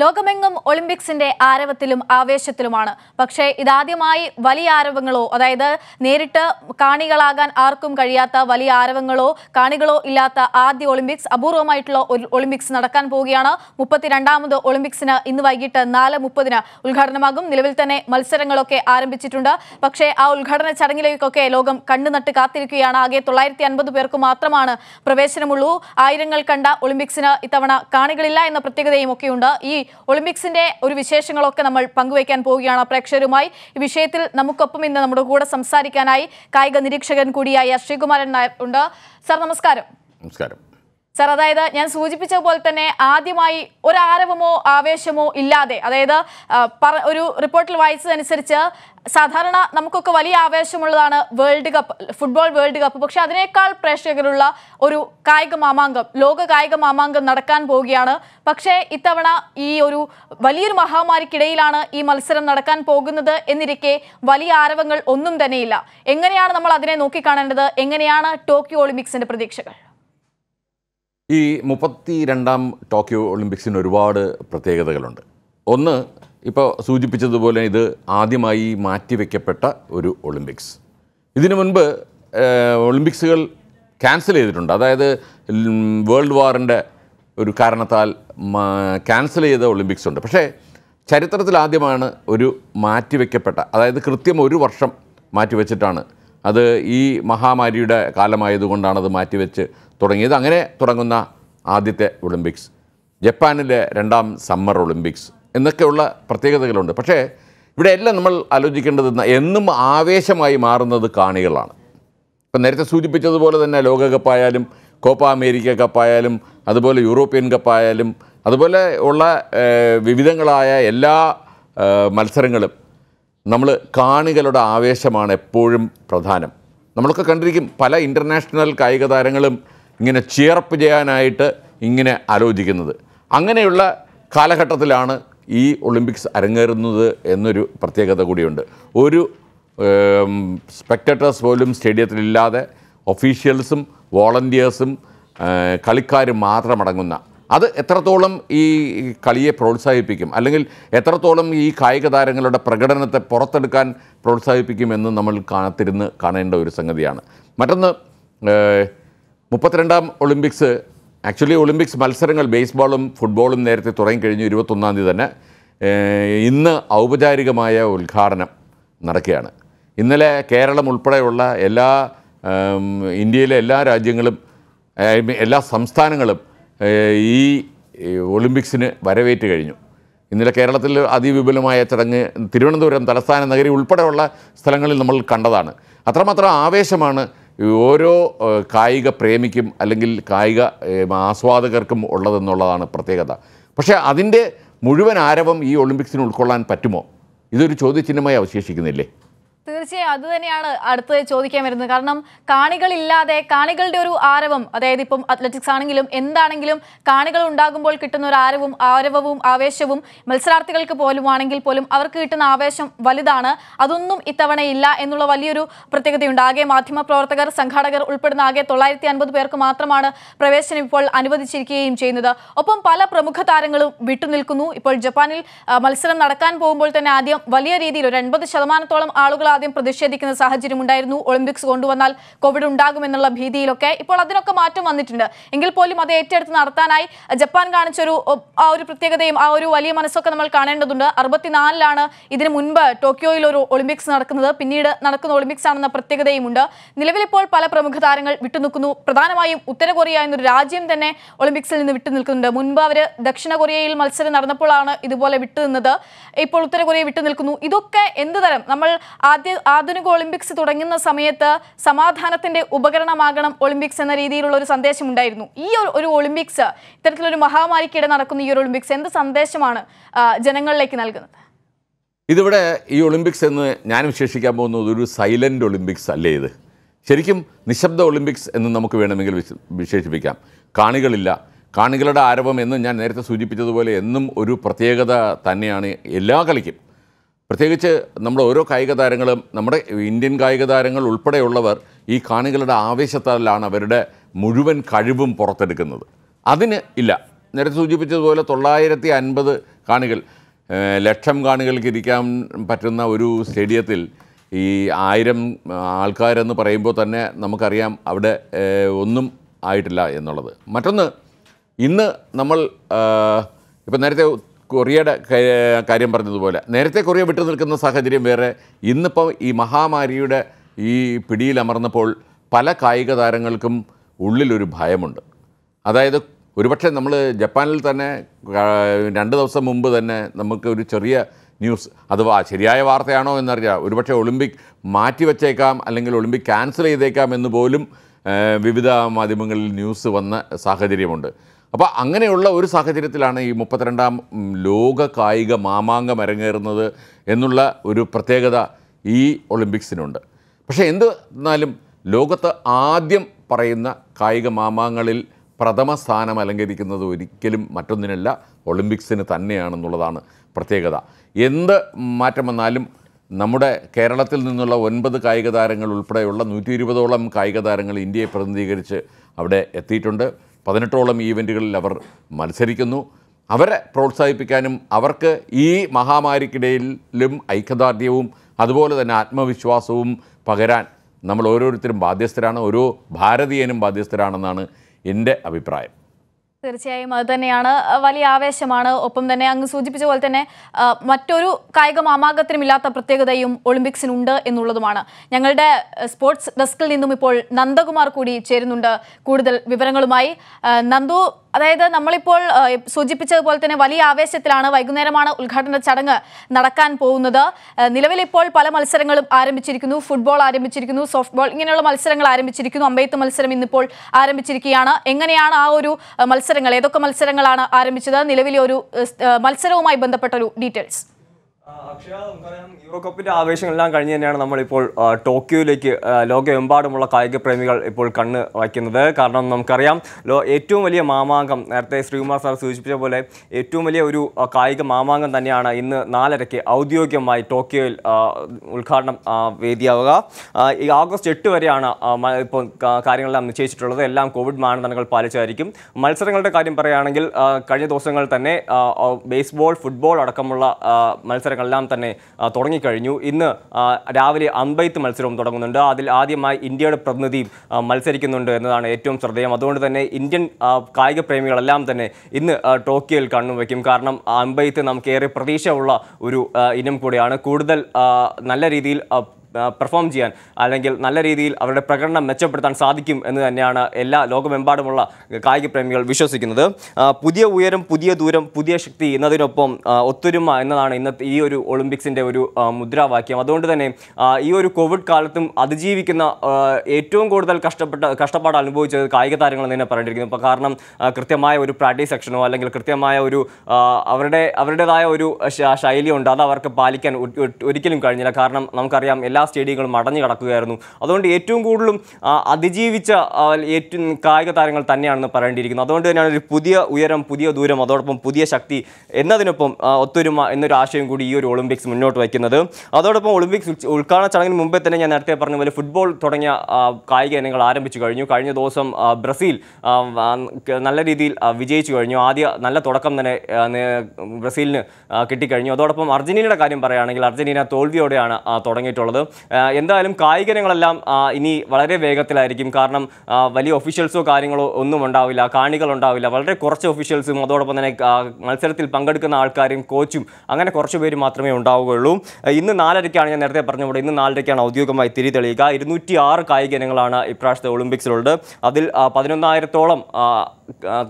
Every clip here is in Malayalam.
ലോകമെങ്ങും ഒളിമ്പിക്സിന്റെ ആരവത്തിലും ആവേശത്തിലുമാണ് പക്ഷേ ഇതാദ്യമായി വലിയ ആരവങ്ങളോ അതായത് നേരിട്ട് കാണികളാകാൻ ആർക്കും കഴിയാത്ത വലിയ ആരവങ്ങളോ കാണികളോ ഇല്ലാത്ത ആദ്യ ഒളിമ്പിക്സ് അപൂർവമായിട്ടുള്ള ഒരു ഒളിമ്പിക്സ് നടക്കാൻ പോവുകയാണ് മുപ്പത്തിരണ്ടാമത് ഒളിമ്പിക്സിന് ഇന്ന് വൈകിട്ട് നാല് മുപ്പതിന് ഉദ്ഘാടനമാകും നിലവിൽ തന്നെ മത്സരങ്ങളൊക്കെ ആരംഭിച്ചിട്ടുണ്ട് പക്ഷേ ആ ഉദ്ഘാടന ചടങ്ങിലേക്കൊക്കെ ലോകം കണ്ണുനട്ട് കാത്തിരിക്കുകയാണ് ആകെ തൊള്ളായിരത്തി പേർക്ക് മാത്രമാണ് പ്രവേശനമുള്ളൂ ആയിരങ്ങൾ കണ്ട ഒളിമ്പിക്സിന് ഇത്തവണ കാണികളില്ല എന്ന പ്രത്യേകതയും ഒക്കെയുണ്ട് ഈ ഒളിമ്പിക്സിന്റെ ഒരു വിശേഷങ്ങളൊക്കെ നമ്മൾ പങ്കുവയ്ക്കാൻ പോവുകയാണ് പ്രേക്ഷകരുമായി ഈ വിഷയത്തിൽ നമുക്കൊപ്പം ഇന്ന് നമ്മുടെ കൂടെ സംസാരിക്കാനായി കായിക നിരീക്ഷകൻ കൂടിയായ ശ്രീകുമാരൻ നായർ ഉണ്ട് സർ നമസ്കാരം നമസ്കാരം സർ അതായത് ഞാൻ സൂചിപ്പിച്ച പോലെ തന്നെ ആദ്യമായി ഒരു ആരവമോ ആവേശമോ ഇല്ലാതെ അതായത് ഒരു റിപ്പോർട്ടിൽ വായിച്ചതനുസരിച്ച് സാധാരണ നമുക്കൊക്കെ വലിയ ആവേശമുള്ളതാണ് world cup football world cup പക്ഷെ അതിനേക്കാൾ പ്രേക്ഷകരുള്ള ഒരു കായിക മാമാങ്കം ലോക കായിക മാമാങ്കം നടക്കാൻ പോവുകയാണ് പക്ഷേ ഇത്തവണ ഈ ഒരു വലിയൊരു മഹാമാരിക്കിടയിലാണ് ഈ മത്സരം നടക്കാൻ പോകുന്നത് എന്നിരിക്കെ വലിയ ആരവങ്ങൾ ഒന്നും തന്നെയില്ല എങ്ങനെയാണ് നമ്മൾ അതിനെ നോക്കിക്കാണേണ്ടത് എങ്ങനെയാണ് ടോക്കിയോ ഒളിമ്പിക്സിന്റെ പ്രതീക്ഷകൾ ഈ മുപ്പത്തി രണ്ടാം ടോക്കിയോ ഒളിമ്പിക്സിന് ഒരുപാട് പ്രത്യേകതകളുണ്ട് ഒന്ന് ഇപ്പോൾ സൂചിപ്പിച്ചതുപോലെ ഇത് ആദ്യമായി മാറ്റിവെക്കപ്പെട്ട ഒരു ഒളിമ്പിക്സ് ഇതിനു മുൻപ് ഒളിമ്പിക്സുകൾ ക്യാൻസൽ ചെയ്തിട്ടുണ്ട് അതായത് വേൾഡ് വാറിൻ്റെ ഒരു കാരണത്താൽ ക്യാൻസൽ ചെയ്ത ഒളിമ്പിക്സ് ഉണ്ട് പക്ഷേ ചരിത്രത്തിൽ ആദ്യമാണ് ഒരു മാറ്റിവെക്കപ്പെട്ട അതായത് കൃത്യം ഒരു വർഷം മാറ്റിവെച്ചിട്ടാണ് അത് ഈ മഹാമാരിയുടെ കാലമായതുകൊണ്ടാണ് അത് മാറ്റിവെച്ച് തുടങ്ങിയത് അങ്ങനെ തുടങ്ങുന്ന ആദ്യത്തെ ഒളിമ്പിക്സ് ജപ്പാനിലെ രണ്ടാം സമ്മർ ഒളിമ്പിക്സ് എന്നൊക്കെയുള്ള പ്രത്യേകതകളുണ്ട് പക്ഷേ ഇവിടെ എല്ലാം നമ്മൾ ആലോചിക്കേണ്ടത് എന്നും ആവേശമായി മാറുന്നത് കാണികളാണ് ഇപ്പം നേരത്തെ സൂചിപ്പിച്ചതുപോലെ തന്നെ ലോകകപ്പായാലും കോപ്പ അമേരിക്ക കപ്പായാലും അതുപോലെ യൂറോപ്യൻ കപ്പായാലും അതുപോലെ ഉള്ള വിവിധങ്ങളായ എല്ലാ മത്സരങ്ങളും നമ്മൾ കാണികളുടെ ആവേശമാണ് എപ്പോഴും പ്രധാനം നമ്മളൊക്കെ കണ്ടിരിക്കും പല ഇൻ്റർനാഷണൽ കായിക താരങ്ങളും ഇങ്ങനെ ചിയറപ്പ് ചെയ്യാനായിട്ട് ഇങ്ങനെ ആലോചിക്കുന്നത് അങ്ങനെയുള്ള കാലഘട്ടത്തിലാണ് ഈ ഒളിമ്പിക്സ് അരങ്ങേറുന്നത് എന്നൊരു പ്രത്യേകത കൂടിയുണ്ട് ഒരു സ്പെക്ടേറ്റേഴ്സ് പോലും സ്റ്റേഡിയത്തിലില്ലാതെ ഒഫീഷ്യൽസും വോളണ്ടിയേഴ്സും കളിക്കാരും മാത്രമടങ്ങുന്ന അത് എത്രത്തോളം ഈ കളിയെ പ്രോത്സാഹിപ്പിക്കും അല്ലെങ്കിൽ എത്രത്തോളം ഈ കായിക താരങ്ങളുടെ പ്രകടനത്തെ പുറത്തെടുക്കാൻ പ്രോത്സാഹിപ്പിക്കുമെന്ന് നമ്മൾ കാത്തിരുന്ന് കാണേണ്ട ഒരു സംഗതിയാണ് മറ്റൊന്ന് മുപ്പത്തിരണ്ടാം ഒളിമ്പിക്സ് ആക്ച്വലി ഒളിമ്പിക്സ് മത്സരങ്ങൾ ബേസ്ബോളും ഫുട്ബോളും നേരത്തെ തുടങ്ങിക്കഴിഞ്ഞു ഇരുപത്തൊന്നാം തീയതി തന്നെ ഇന്ന് ഔപചാരികമായ ഉദ്ഘാടനം നടക്കുകയാണ് ഇന്നലെ കേരളം ഉൾപ്പെടെയുള്ള എല്ലാ ഇന്ത്യയിലെ എല്ലാ രാജ്യങ്ങളും എല്ലാ സംസ്ഥാനങ്ങളും ഈ ഒളിമ്പിക്സിന് വരവേറ്റ് കഴിഞ്ഞു ഇന്നലെ കേരളത്തിൽ അതിവിപുലമായ ചടങ്ങ് തിരുവനന്തപുരം തലസ്ഥാന നഗരി ഉൾപ്പെടെയുള്ള സ്ഥലങ്ങളിൽ നമ്മൾ കണ്ടതാണ് അത്രമാത്രം ആവേശമാണ് ഓരോ കായിക പ്രേമിക്കും അല്ലെങ്കിൽ കായിക ആസ്വാദകർക്കും ഉള്ളതെന്നുള്ളതാണ് പ്രത്യേകത പക്ഷേ അതിൻ്റെ മുഴുവൻ ആരവം ഈ ഒളിമ്പിക്സിന് ഉൾക്കൊള്ളാൻ പറ്റുമോ ഇതൊരു ചോദ്യചിഹ്നമായി അവശേഷിക്കുന്നില്ലേ തീർച്ചയായും അത് തന്നെയാണ് അടുത്തത് ചോദിക്കാൻ വരുന്നത് കാരണം കാണികളില്ലാതെ കാണികളുടെ ഒരു ആരവം അതായത് ഇപ്പം അത്ലറ്റിക്സ് ആണെങ്കിലും എന്താണെങ്കിലും കാണികൾ ഉണ്ടാകുമ്പോൾ കിട്ടുന്ന ഒരു ആരവും ആരവവും ആവേശവും മത്സരാർത്ഥികൾക്ക് പോലും ആണെങ്കിൽ പോലും അവർക്ക് കിട്ടുന്ന ആവേശം വലുതാണ് അതൊന്നും ഇത്തവണ ഇല്ല എന്നുള്ള വലിയൊരു പ്രത്യേകതയുണ്ട് ആകെ മാധ്യമപ്രവർത്തകർ സംഘാടകർ ഉൾപ്പെടുന്ന ആകെ തൊള്ളായിരത്തി അൻപത് പേർക്ക് മാത്രമാണ് പ്രവേശനം ഇപ്പോൾ അനുവദിച്ചിരിക്കുകയും ചെയ്യുന്നത് ഒപ്പം പല പ്രമുഖ താരങ്ങളും വിട്ടുനിൽക്കുന്നു ഇപ്പോൾ ജപ്പാനിൽ മത്സരം നടക്കാൻ പോകുമ്പോൾ തന്നെ ആദ്യം വലിയ രീതിയിൽ ഒരു എൺപത് ശതമാനത്തോളം ആളുകൾ ആദ്യം പ്രതിഷേധിക്കുന്ന സാഹചര്യം ഉണ്ടായിരുന്നു ഒളിമ്പിക്സ് കൊണ്ടുവന്നാൽ കോവിഡ് ഉണ്ടാകുമെന്നുള്ള ഭീതിയിലൊക്കെ ഇപ്പോൾ അതിനൊക്കെ മാറ്റം വന്നിട്ടുണ്ട് എങ്കിൽ പോലും അത് ഏറ്റെടുത്ത് നടത്താനായി ജപ്പാൻ കാണിച്ചൊരു ആ ഒരു പ്രത്യേകതയും ആ ഒരു വലിയ മനസ്സൊക്കെ നമ്മൾ കാണേണ്ടതുണ്ട് അറുപത്തിനാലിലാണ് ഇതിനു മുൻപ് ടോക്കിയോയിൽ ഒരു ഒളിമ്പിക്സ് നടക്കുന്നത് പിന്നീട് നടക്കുന്ന ഒളിമ്പിക്സ് ആണെന്ന പ്രത്യേകതയും ഉണ്ട് നിലവിലിപ്പോൾ പല പ്രമുഖ താരങ്ങൾ വിട്ടുനിൽക്കുന്നു പ്രധാനമായും ഉത്തര കൊറിയ എന്നൊരു രാജ്യം തന്നെ ഒളിമ്പിക്സിൽ നിന്ന് വിട്ടുനിൽക്കുന്നുണ്ട് മുൻപ് അവർ ദക്ഷിണ കൊറിയയിൽ മത്സരം നടന്നപ്പോഴാണ് ഇതുപോലെ വിട്ടുനിന്നത് ഇപ്പോൾ ഉത്തര കൊറിയ വിട്ടുനിൽക്കുന്നു ഇതൊക്കെ എന്ത് തരം നമ്മൾ ആദ്യം ആദ്യ ആധുനിക ഒളിമ്പിക്സ് തുടങ്ങുന്ന സമയത്ത് സമാധാനത്തിന്റെ ഉപകരണമാകണം ഒളിമ്പിക്സ് എന്ന രീതിയിലുള്ള ഒരു സന്ദേശം ഉണ്ടായിരുന്നു ഈ ഒരു ഒളിമ്പിക്സ് ഇത്തരത്തിലൊരു മഹാമാരിക്കിടെ നടക്കുന്ന ഈ ഒരു ഒളിമ്പിക്സ് എന്ത് സന്ദേശമാണ് ജനങ്ങളിലേക്ക് നൽകുന്നത് ഇതിവിടെ ഈ ഒളിമ്പിക്സ് എന്ന് ഞാൻ വിശേഷിക്കാൻ പോകുന്നത് ഒരു സൈലന്റ് ഒളിമ്പിക്സ് അല്ലേ ഇത് ശരിക്കും നിശബ്ദ ഒളിമ്പിക്സ് എന്ന് നമുക്ക് വേണമെങ്കിൽ വിശേഷിപ്പിക്കാം കാണികളില്ല കാണികളുടെ ആരവം എന്ന് ഞാൻ നേരത്തെ സൂചിപ്പിച്ചതുപോലെ എന്നും ഒരു പ്രത്യേകത തന്നെയാണ് എല്ലാ കളിക്കും പ്രത്യേകിച്ച് നമ്മൾ ഓരോ കായിക താരങ്ങളും നമ്മുടെ ഇന്ത്യൻ കായിക താരങ്ങൾ ഉൾപ്പെടെയുള്ളവർ ഈ കാണികളുടെ ആവേശത്താലാണ് അവരുടെ മുഴുവൻ കഴിവും പുറത്തെടുക്കുന്നത് അതിന് ഇല്ല നേരത്തെ സൂചിപ്പിച്ചതുപോലെ തൊള്ളായിരത്തി അൻപത് കാണികൾ ലക്ഷം കാണികൾക്ക് ഇരിക്കാൻ പറ്റുന്ന ഒരു സ്റ്റേഡിയത്തിൽ ഈ ആയിരം ആൾക്കാരെന്ന് പറയുമ്പോൾ തന്നെ നമുക്കറിയാം അവിടെ ഒന്നും ആയിട്ടില്ല എന്നുള്ളത് മറ്റൊന്ന് ഇന്ന് നമ്മൾ ഇപ്പം നേരത്തെ കൊറിയയുടെ കാര്യം പറഞ്ഞതുപോലെ നേരത്തെ കൊറിയ വിട്ടു നിൽക്കുന്ന സാഹചര്യം വേറെ ഇന്നിപ്പോൾ ഈ മഹാമാരിയുടെ ഈ പിടിയിലമർന്നപ്പോൾ പല കായിക താരങ്ങൾക്കും ഉള്ളിലൊരു ഭയമുണ്ട് അതായത് ഒരുപക്ഷെ നമ്മൾ ജപ്പാനിൽ തന്നെ രണ്ട് ദിവസം മുമ്പ് തന്നെ നമുക്ക് ഒരു ചെറിയ ന്യൂസ് അത് ശരിയായ വാർത്തയാണോ എന്നറിയാം ഒരുപക്ഷെ ഒളിമ്പിക് മാറ്റിവെച്ചേക്കാം അല്ലെങ്കിൽ ഒളിമ്പിക് ക്യാൻസൽ ചെയ്തേക്കാം എന്ന് പോലും വിവിധ മാധ്യമങ്ങളിൽ ന്യൂസ് വന്ന സാഹചര്യമുണ്ട് അപ്പോൾ അങ്ങനെയുള്ള ഒരു സാഹചര്യത്തിലാണ് ഈ മുപ്പത്തിരണ്ടാം ലോക കായിക മാമാങ്കം അരങ്ങേറുന്നത് എന്നുള്ള ഒരു പ്രത്യേകത ഈ ഒളിമ്പിക്സിനുണ്ട് പക്ഷേ എന്ത് എന്നാലും ലോകത്ത് ആദ്യം പറയുന്ന കായിക മാമാങ്ങളിൽ പ്രഥമ സ്ഥാനം അലങ്കരിക്കുന്നത് ഒരിക്കലും മറ്റൊന്നിനല്ല ഒളിമ്പിക്സിന് തന്നെയാണെന്നുള്ളതാണ് പ്രത്യേകത എന്ത് മാറ്റം വന്നാലും നമ്മുടെ കേരളത്തിൽ നിന്നുള്ള ഒൻപത് കായിക താരങ്ങൾ ഉൾപ്പെടെയുള്ള നൂറ്റി ഇരുപതോളം കായിക താരങ്ങൾ ഇന്ത്യയെ പ്രതിനിധീകരിച്ച് അവിടെ എത്തിയിട്ടുണ്ട് പതിനെട്ടോളം ഈവൻറ്റുകളിൽ അവർ മത്സരിക്കുന്നു അവരെ പ്രോത്സാഹിപ്പിക്കാനും അവർക്ക് ഈ മഹാമാരിക്കിടയിലും ഐക്യദാർഢ്യവും അതുപോലെ തന്നെ ആത്മവിശ്വാസവും പകരാൻ നമ്മൾ ഓരോരുത്തരും ബാധ്യസ്ഥരാണ് ഓരോ ഭാരതീയനും ബാധ്യസ്ഥരാണെന്നാണ് എൻ്റെ അഭിപ്രായം തീർച്ചയായും അത് തന്നെയാണ് വലിയ ആവേശമാണ് ഒപ്പം തന്നെ അങ്ങ് സൂചിപ്പിച്ച പോലെ തന്നെ മറ്റൊരു കായിക മാമാകത്തിനുമില്ലാത്ത പ്രത്യേകതയും ഒളിമ്പിക്സിനുണ്ട് എന്നുള്ളതുമാണ് ഞങ്ങളുടെ സ്പോർട്സ് ഡെസ്കിൽ നിന്നും ഇപ്പോൾ നന്ദകുമാർ കൂടി ചേരുന്നുണ്ട് കൂടുതൽ വിവരങ്ങളുമായി നന്ദു അതായത് നമ്മളിപ്പോൾ സൂചിപ്പിച്ചതുപോലെ തന്നെ വലിയ ആവേശത്തിലാണ് വൈകുന്നേരമാണ് ഉദ്ഘാടന ചടങ്ങ് നടക്കാൻ പോകുന്നത് നിലവിലിപ്പോൾ പല മത്സരങ്ങളും ആരംഭിച്ചിരിക്കുന്നു ഫുട്ബോൾ ആരംഭിച്ചിരിക്കുന്നു സോഫ്റ്റ്ബോൾ ഇങ്ങനെയുള്ള മത്സരങ്ങൾ ആരംഭിച്ചിരിക്കുന്നു അമ്പെയ്ത്ത് മത്സരം ഇന്നിപ്പോൾ ആരംഭിച്ചിരിക്കുകയാണ് എങ്ങനെയാണ് ആ ഒരു മത്സരങ്ങൾ ഏതൊക്കെ മത്സരങ്ങളാണ് ആരംഭിച്ചത് നിലവിലെ ഒരു മത്സരവുമായി ബന്ധപ്പെട്ട ഒരു ഡീറ്റെയിൽസ് അക്ഷയ യൂറോ കപ്പിൻ്റെ ആവേശങ്ങളെല്ലാം കഴിഞ്ഞ് തന്നെയാണ് നമ്മളിപ്പോൾ ടോക്കിയോയിലേക്ക് ലോകമെമ്പാടുമുള്ള കായിക പ്രേമികൾ ഇപ്പോൾ കണ്ണ് വയ്ക്കുന്നത് കാരണം നമുക്കറിയാം ലോ ഏറ്റവും വലിയ മാമാങ്കം നേരത്തെ ശ്രീകുമാർ സാർ സൂചിപ്പിച്ച പോലെ ഏറ്റവും വലിയ ഒരു കായിക മാമാങ്കം തന്നെയാണ് ഇന്ന് നാലരയ്ക്ക് ഔദ്യോഗികമായി ടോക്കിയോയിൽ ഉദ്ഘാടനം വേദിയാവുക ഈ ആഗസ്റ്റ് എട്ട് വരെയാണ് ഇപ്പോൾ കാര്യങ്ങളെല്ലാം നിശ്ചയിച്ചിട്ടുള്ളത് എല്ലാം കോവിഡ് മാനദണ്ഡങ്ങൾ പാലിച്ചായിരിക്കും മത്സരങ്ങളുടെ കാര്യം പറയുകയാണെങ്കിൽ കഴിഞ്ഞ ദിവസങ്ങളിൽ തന്നെ ബേസ്ബോൾ ഫുട്ബോൾ അടക്കമുള്ള മത്സരം മത്സരങ്ങളെല്ലാം തന്നെ തുടങ്ങിക്കഴിഞ്ഞു ഇന്ന് രാവിലെ അമ്പെയ്ത്ത് മത്സരവും തുടങ്ങുന്നുണ്ട് അതിൽ ആദ്യമായി ഇന്ത്യയുടെ പ്രതിനിധി മത്സരിക്കുന്നുണ്ട് എന്നതാണ് ഏറ്റവും ശ്രദ്ധേയം അതുകൊണ്ട് തന്നെ ഇന്ത്യൻ കായിക പ്രേമികളെല്ലാം തന്നെ ഇന്ന് ടോക്കിയോയിൽ വയ്ക്കും കാരണം അമ്പെയ്ത്ത് നമുക്കേറെ പ്രതീക്ഷയുള്ള ഒരു ഇനം കൂടിയാണ് കൂടുതൽ നല്ല രീതിയിൽ പെർഫോം ചെയ്യാൻ അല്ലെങ്കിൽ നല്ല രീതിയിൽ അവരുടെ പ്രകടനം മെച്ചപ്പെടുത്താൻ സാധിക്കും എന്ന് തന്നെയാണ് എല്ലാ ലോകമെമ്പാടുമുള്ള കായിക പ്രേമികൾ വിശ്വസിക്കുന്നത് പുതിയ ഉയരം പുതിയ ദൂരം പുതിയ ശക്തി എന്നതിനൊപ്പം ഒത്തൊരുമ എന്നതാണ് ഇന്നത്തെ ഈ ഒരു ഒളിമ്പിക്സിൻ്റെ ഒരു മുദ്രാവാക്യം അതുകൊണ്ട് തന്നെ ഈ ഒരു കോവിഡ് കാലത്തും അതിജീവിക്കുന്ന ഏറ്റവും കൂടുതൽ കഷ്ടപ്പെട്ട കഷ്ടപ്പാട് അനുഭവിച്ചത് കായിക താരങ്ങൾ തന്നെ പറഞ്ഞിരിക്കുന്നു ഇപ്പോൾ കാരണം കൃത്യമായ ഒരു പ്രാക്ടീസ് സെക്ഷനോ അല്ലെങ്കിൽ കൃത്യമായ ഒരു അവരുടെ അവരുടേതായ ഒരു ശൈലിയുണ്ട് അത് അവർക്ക് പാലിക്കാൻ ഒരിക്കലും കഴിഞ്ഞില്ല കാരണം നമുക്കറിയാം എല്ലാ എല്ലാ സ്റ്റേഡിയങ്ങളും അടഞ്ഞു കിടക്കുകയായിരുന്നു അതുകൊണ്ട് ഏറ്റവും കൂടുതലും അതിജീവിച്ച ഏറ്റവും കായിക താരങ്ങൾ തന്നെയാണെന്ന് പറയേണ്ടിയിരിക്കുന്നത് അതുകൊണ്ട് തന്നെയാണ് ഒരു പുതിയ ഉയരം പുതിയ ദൂരം അതോടൊപ്പം പുതിയ ശക്തി എന്നതിനൊപ്പം ഒത്തൊരുമ എന്നൊരു ആശയം കൂടി ഈ ഒരു ഒളിമ്പിക്സ് മുന്നോട്ട് വയ്ക്കുന്നത് അതോടൊപ്പം ഒളിമ്പിക്സ് ഉദ്ഘാടന ചടങ്ങിന് മുമ്പേ തന്നെ ഞാൻ നേരത്തെ പറഞ്ഞ പോലെ ഫുട്ബോൾ തുടങ്ങിയ കായിക ഇനങ്ങൾ ആരംഭിച്ചു കഴിഞ്ഞു കഴിഞ്ഞ ദിവസം ബ്രസീൽ നല്ല രീതിയിൽ വിജയിച്ചു കഴിഞ്ഞു ആദ്യ നല്ല തുടക്കം തന്നെ ബ്രസീലിന് കിട്ടിക്കഴിഞ്ഞു അതോടൊപ്പം അർജന്റീനയുടെ കാര്യം പറയുകയാണെങ്കിൽ അർജന്റീന തോൽവിയോടെയാണ് തുടങ്ങിയിട്ടുള്ളത് എന്തായാലും കായിക രംഗങ്ങളെല്ലാം ഇനി വളരെ വേഗത്തിലായിരിക്കും കാരണം വലിയ ഒഫീഷ്യൽസോ കാര്യങ്ങളോ ഒന്നും ഉണ്ടാവില്ല കാണികൾ ഉണ്ടാവില്ല വളരെ കുറച്ച് ഒഫീഷ്യൽസും അതോടൊപ്പം തന്നെ മത്സരത്തിൽ പങ്കെടുക്കുന്ന ആൾക്കാരും കോച്ചും അങ്ങനെ കുറച്ച് പേര് മാത്രമേ ഉണ്ടാവുകയുള്ളൂ ഇന്ന് നാലരയ്ക്കാണ് ഞാൻ നേരത്തെ പറഞ്ഞ ഇന്ന് നാലരയ്ക്കാണ് ഔദ്യോഗികമായി തിരി തെളിയുക ഇരുന്നൂറ്റി ആറ് കായിക ഇനങ്ങളാണ് ഇപ്രാവശ്യത്തെ ഒളിമ്പിക്സിലുള്ളത് അതിൽ പതിനൊന്നായിരത്തോളം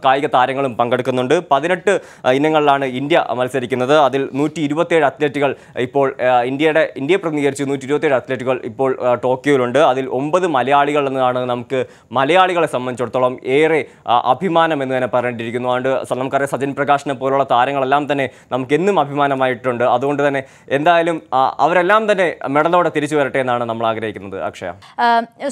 കായിക താരങ്ങളും പങ്കെടുക്കുന്നുണ്ട് പതിനെട്ട് ഇനങ്ങളിലാണ് ഇന്ത്യ മത്സരിക്കുന്നത് അതിൽ നൂറ്റി ഇരുപത്തേഴ് അത്ലറ്റുകൾ ഇപ്പോൾ ഇന്ത്യയുടെ ഇന്ത്യയെ പ്രതിനിധീകരിച്ച് നൂറ്റി ഇരുപത്തേഴ് ഏഴ് അത്ലറ്റുകൾ ഇപ്പോൾ ടോക്കിയോയിലുണ്ട് അതിൽ ഒമ്പത് മലയാളികൾ എന്നതാണ് നമുക്ക് മലയാളികളെ സംബന്ധിച്ചിടത്തോളം ഏറെ അഭിമാനം എന്ന് തന്നെ പറഞ്ഞിട്ടിരിക്കുന്നു അതുകൊണ്ട് നമുക്കറിയാം സജിൻ പ്രകാശിനെ പോലുള്ള താരങ്ങളെല്ലാം തന്നെ നമുക്ക് എന്നും അഭിമാനമായിട്ടുണ്ട് അതുകൊണ്ട് തന്നെ എന്തായാലും അവരെല്ലാം തന്നെ മെഡലോടെ തിരിച്ചു വരട്ടെ എന്നാണ് നമ്മൾ ആഗ്രഹിക്കുന്നത് അക്ഷയ